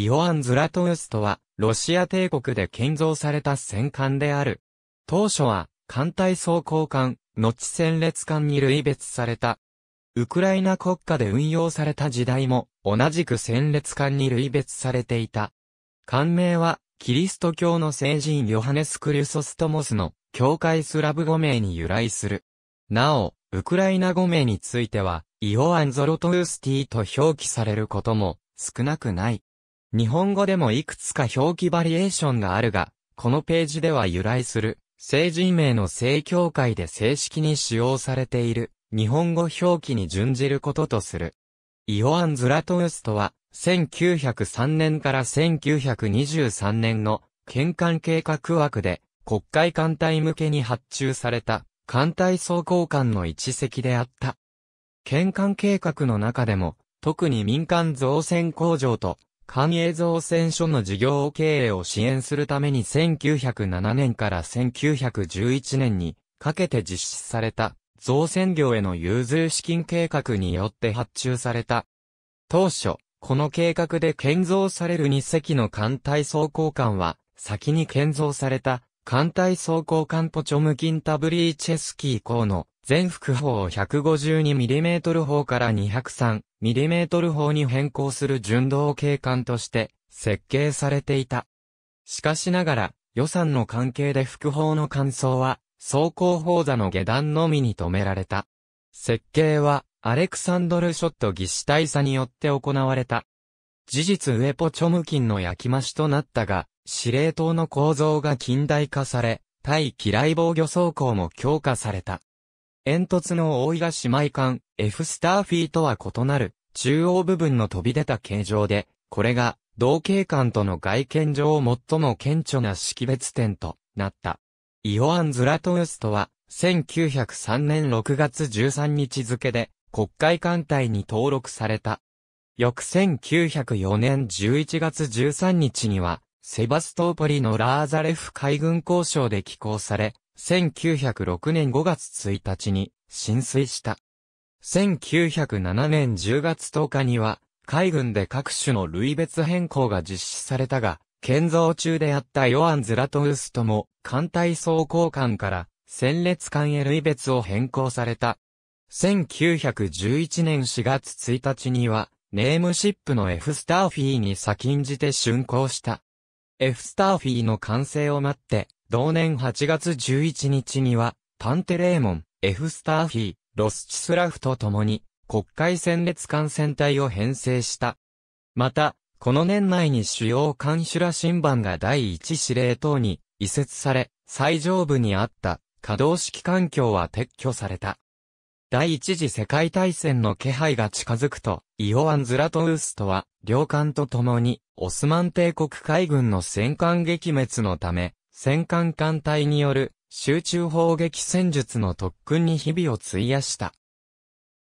イオアン・ズラトウストは、ロシア帝国で建造された戦艦である。当初は、艦隊装甲艦、後戦列艦に類別された。ウクライナ国家で運用された時代も、同じく戦列艦に類別されていた。艦名は、キリスト教の聖人ヨハネス・クリュソストモスの、教会スラブ語名に由来する。なお、ウクライナ語名については、イオアン・ゾロトウスティと表記されることも少なくない。日本語でもいくつか表記バリエーションがあるが、このページでは由来する、成人名の正教会で正式に使用されている、日本語表記に準じることとする。イオアン・ズラトウスとは、1903年から1923年の、県間計画枠で、国会艦隊向けに発注された、艦隊総交換の一席であった。県間計画の中でも、特に民間造船工場と官営造船所の事業経営を支援するために1907年から1911年にかけて実施された造船業への融通資金計画によって発注された。当初、この計画で建造される2隻の艦隊装甲艦は、先に建造された艦隊装甲艦ポチョムキンタブリーチェスキー港の全幅法を 152mm 砲から 203mm 砲に変更する純道景観として設計されていた。しかしながら、予算の関係で副砲の感想は、走行砲座の下段のみに止められた。設計は、アレクサンドル・ショット技師大佐によって行われた。事実ウェポ・チョムキンの焼き増しとなったが、司令塔の構造が近代化され、対機雷防御装甲も強化された。煙突の大井が姉妹艦、F スターフィーとは異なる、中央部分の飛び出た形状で、これが、同型艦との外見上最も顕著な識別点となった。イオアン・ズラトウストは、1903年6月13日付で、国会艦隊に登録された。翌1904年11月13日には、セバストーポリのラーザレフ海軍交渉で寄港され、1906年5月1日に浸水した。1907年10月10日には、海軍で各種の類別変更が実施されたが、建造中であったヨアン・ズラトウスとも、艦隊総交換から、戦列艦へ類別を変更された。1911年4月1日には、ネームシップの F スターフィーに先んじて竣工した。F スターフィーの完成を待って、同年8月11日には、パンテレーモン、エフスターフィー、ロスチスラフと共に、国会戦列艦船隊を編成した。また、この年内に主要艦修羅新版が第一司令塔に移設され、最上部にあった可動式環境は撤去された。第一次世界大戦の気配が近づくと、イオアン・ズラトウストは、両艦と共に、オスマン帝国海軍の戦艦撃滅のため、戦艦艦隊による集中砲撃戦術の特訓に日々を費やした。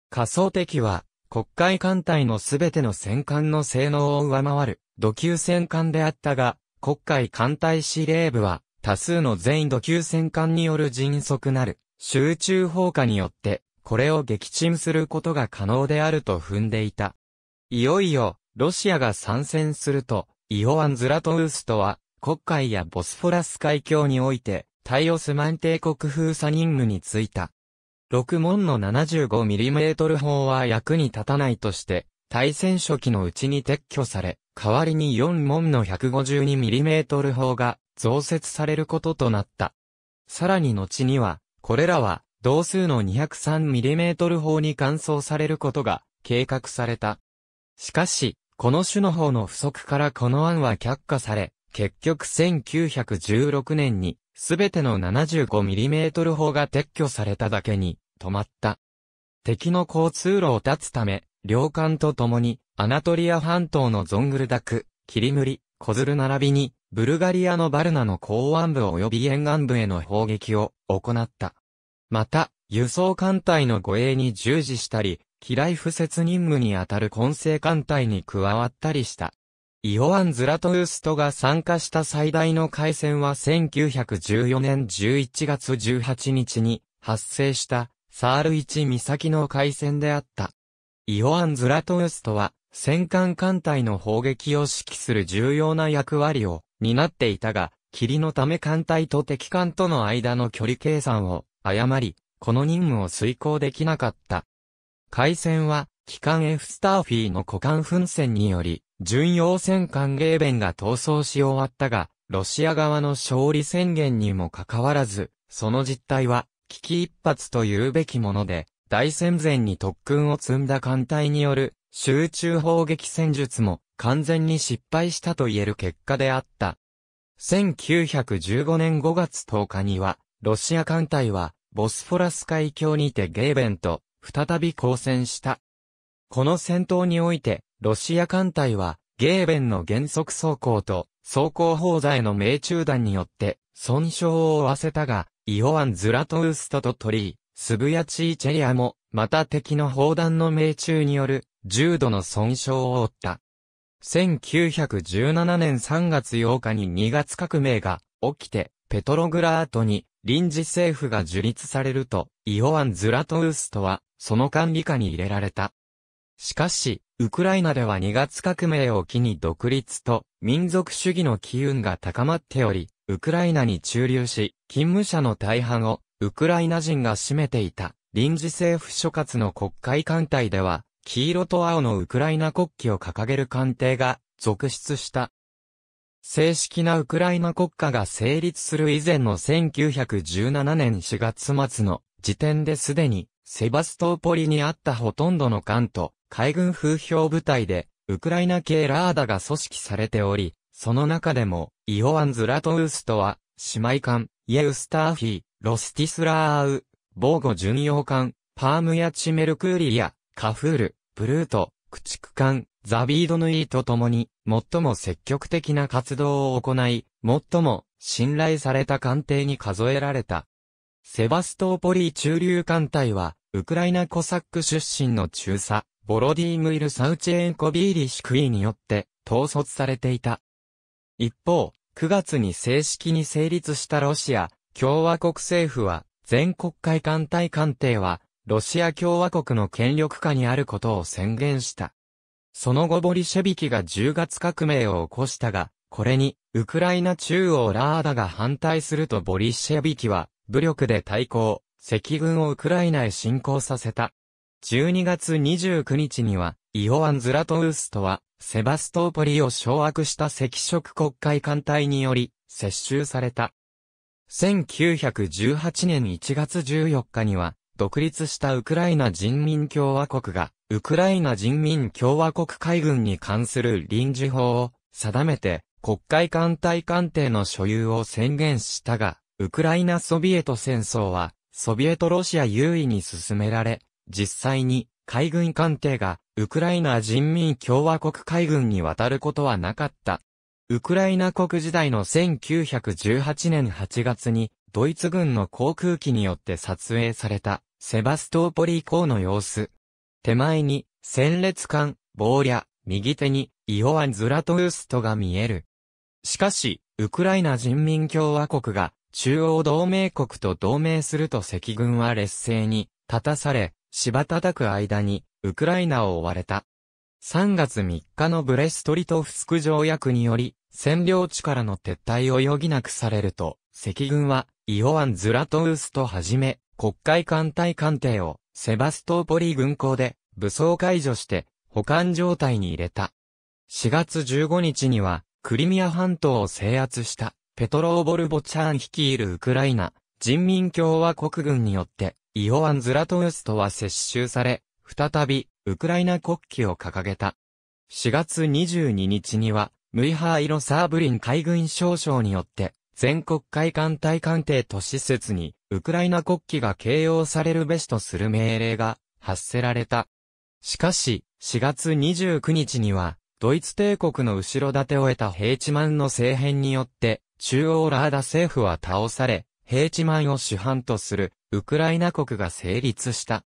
仮想敵は、国会艦隊のすべての戦艦の性能を上回る、土級戦艦であったが、国会艦隊司令部は、多数の全土級戦艦による迅速なる、集中砲火によって、これを撃沈することが可能であると踏んでいた。いよいよ、ロシアが参戦すると、イオアン・ズラトウースとは、国海やボスフォラス海峡において、タイオスマン帝国風サニングについた。6門の 75mm 砲は役に立たないとして、対戦初期のうちに撤去され、代わりに4門の 152mm 砲が増設されることとなった。さらに後には、これらは同数の 203mm 砲に換装されることが計画された。しかし、この種の砲の不足からこの案は却下され、結局1916年に、すべての 75mm 砲が撤去されただけに、止まった。敵の交通路を断つため、両艦と共に、アナトリア半島のゾングルダク、キリムリ、コズル並びに、ブルガリアのバルナの港湾部及び沿岸部への砲撃を行った。また、輸送艦隊の護衛に従事したり、機雷敷設任務にあたる混成艦隊に加わったりした。イオアン・ズラトウーストが参加した最大の海戦は1914年11月18日に発生したサール1岬の海戦であった。イオアン・ズラトウーストは戦艦艦隊の砲撃を指揮する重要な役割を担っていたが、霧のため艦隊と敵艦との間の距離計算を誤り、この任務を遂行できなかった。海戦は、機関 F スターフィーの股間奮戦により、巡洋戦歓迎弁が闘争し終わったが、ロシア側の勝利宣言にもかかわらず、その実態は、危機一発と言うべきもので、大戦前に特訓を積んだ艦隊による集中砲撃戦術も完全に失敗したと言える結果であった。1915年5月10日には、ロシア艦隊はボスフォラス海峡にてゲーベンと再び交戦した。この戦闘において、ロシア艦隊は、ゲーベンの原則装甲と、装甲砲座の命中弾によって、損傷を負わせたが、イオアン・ズラトウストと鳥居、スブヤチーチェリアも、また敵の砲弾の命中による、重度の損傷を負った。1917年3月8日に2月革命が起きて、ペトログラートに臨時政府が樹立されると、イオアン・ズラトウストは、その管理下に入れられた。しかし、ウクライナでは2月革命を機に独立と民族主義の機運が高まっており、ウクライナに駐留し、勤務者の大半をウクライナ人が占めていた臨時政府所轄の国会艦隊では、黄色と青のウクライナ国旗を掲げる艦艇が続出した。正式なウクライナ国家が成立する以前の1917年4月末の時点ですでにセバストーポリにあったほとんどの艦と海軍風評部隊で、ウクライナ系ラーダが組織されており、その中でも、イオアン・ズラトウースとは、姉妹艦、イエウスターフィー、ロスティスラーアウ、防護巡洋艦、パームやチメルクーリア、カフール、プルート、駆逐艦、ザビードヌイと共に、最も積極的な活動を行い、最も信頼された艦艇に数えられた。セバストーポリー中流艦隊は、ウクライナコサック出身の中佐、ボロディームイル・サウチェンコ・ビーリシクイによって統率されていた。一方、9月に正式に成立したロシア共和国政府は、全国会艦隊艦艇は、ロシア共和国の権力下にあることを宣言した。その後ボリシェビキが10月革命を起こしたが、これに、ウクライナ中央ラーダが反対するとボリシェビキは、武力で対抗、赤軍をウクライナへ侵攻させた。12月29日には、イオアン・ズラトウストは、セバストーポリを掌握した赤色国会艦隊により、接収された。1918年1月14日には、独立したウクライナ人民共和国が、ウクライナ人民共和国海軍に関する臨時法を定めて、国会艦隊艦艇の所有を宣言したが、ウクライナソビエト戦争は、ソビエトロシア優位に進められ、実際に海軍艦艇がウクライナ人民共和国海軍に渡ることはなかった。ウクライナ国時代の1918年8月にドイツ軍の航空機によって撮影されたセバストーポリ港の様子。手前に戦列艦、ボーリャ、右手にイオアン・ズラトウストが見える。しかし、ウクライナ人民共和国が中央同盟国と同盟すると赤軍は劣勢に立たされ、芝叩く間に、ウクライナを追われた。3月3日のブレストリトフスク条約により、占領地からの撤退を余儀なくされると、赤軍は、イオアン・ズラトウスとはじめ、国会艦隊艦艇を、セバストーポリ軍港で、武装解除して、保管状態に入れた。4月15日には、クリミア半島を制圧した、ペトローボルボチャーン率いるウクライナ、人民共和国軍によって、イオアン・ズラトウストは接収され、再び、ウクライナ国旗を掲げた。4月22日には、ムイハーイロ・サーブリン海軍少将によって、全国海艦隊艦艇都施設に、ウクライナ国旗が掲揚されるべしとする命令が発せられた。しかし、4月29日には、ドイツ帝国の後ろ盾を得たヘイチマンの政変によって、中央ラーダ政府は倒され、ヘイチマンを主犯とするウクライナ国が成立した。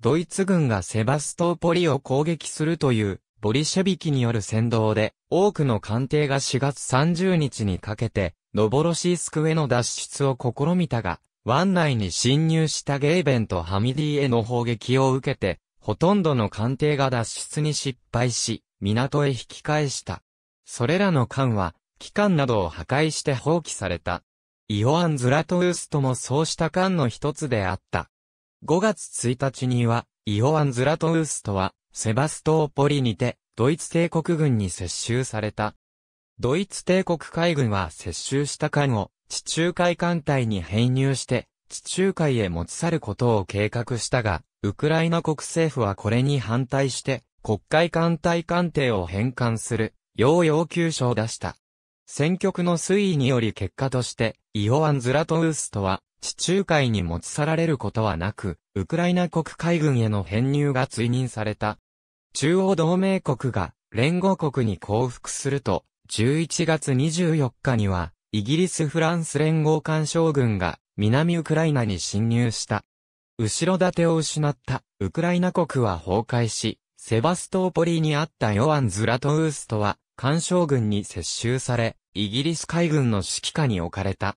ドイツ軍がセバストーポリを攻撃するという、ボリシェビキによる先導で、多くの艦艇が4月30日にかけて、ノボロシースクへの脱出を試みたが、湾内に侵入したゲーベンとハミディへの砲撃を受けて、ほとんどの艦艇が脱出に失敗し、港へ引き返した。それらの艦は、機関などを破壊して放棄された。イオアン・ズラトウーストもそうした間の一つであった。5月1日には、イオアン・ズラトウーストは、セバストーポリにて、ドイツ帝国軍に接収された。ドイツ帝国海軍は接収した艦を、地中海艦隊に編入して、地中海へ持ち去ることを計画したが、ウクライナ国政府はこれに反対して、国会艦隊艦艇を返還する、要要求書を出した。戦局の推移により結果として、イオアン・ズラトウーストは、地中海に持ち去られることはなく、ウクライナ国海軍への編入が追認された。中央同盟国が連合国に降伏すると、11月24日には、イギリス・フランス連合干渉軍が南ウクライナに侵入した。後ろ盾を失ったウクライナ国は崩壊し、セバストーポリにあったヨアン・ズラトウーストは干渉軍に接収され、イギリス海軍の指揮下に置かれた。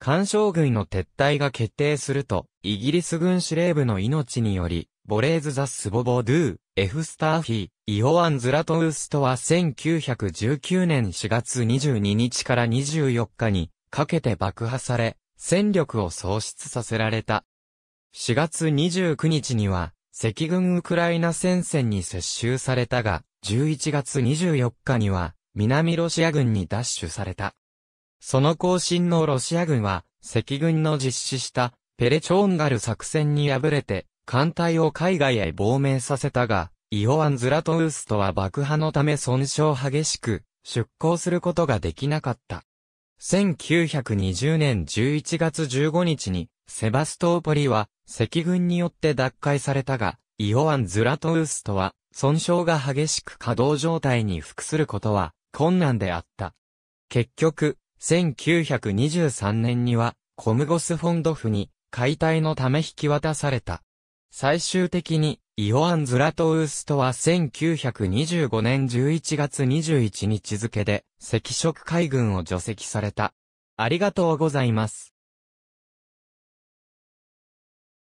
干渉軍の撤退が決定すると、イギリス軍司令部の命により、ボレーズ・ザ・スボボ・ドゥー、エフ・スターフィー、イオアン・ズラトウストは1919年4月22日から24日にかけて爆破され、戦力を喪失させられた。4月29日には、赤軍ウクライナ戦線に接収されたが、11月24日には、南ロシア軍に奪取された。その後進のロシア軍は、赤軍の実施したペレチョーンガル作戦に敗れて、艦隊を海外へ亡命させたが、イオアン・ズラトウーストは爆破のため損傷激しく、出港することができなかった。1920年11月15日に、セバストーポリは、赤軍によって奪回されたが、イオアン・ズラトウーストは、損傷が激しく稼働状態に服することは困難であった。結局、1923年には、コムゴスフォンドフに解体のため引き渡された。最終的に、イオアン・ズラトウーストは1925年11月21日付で、赤色海軍を除籍された。ありがとうございます。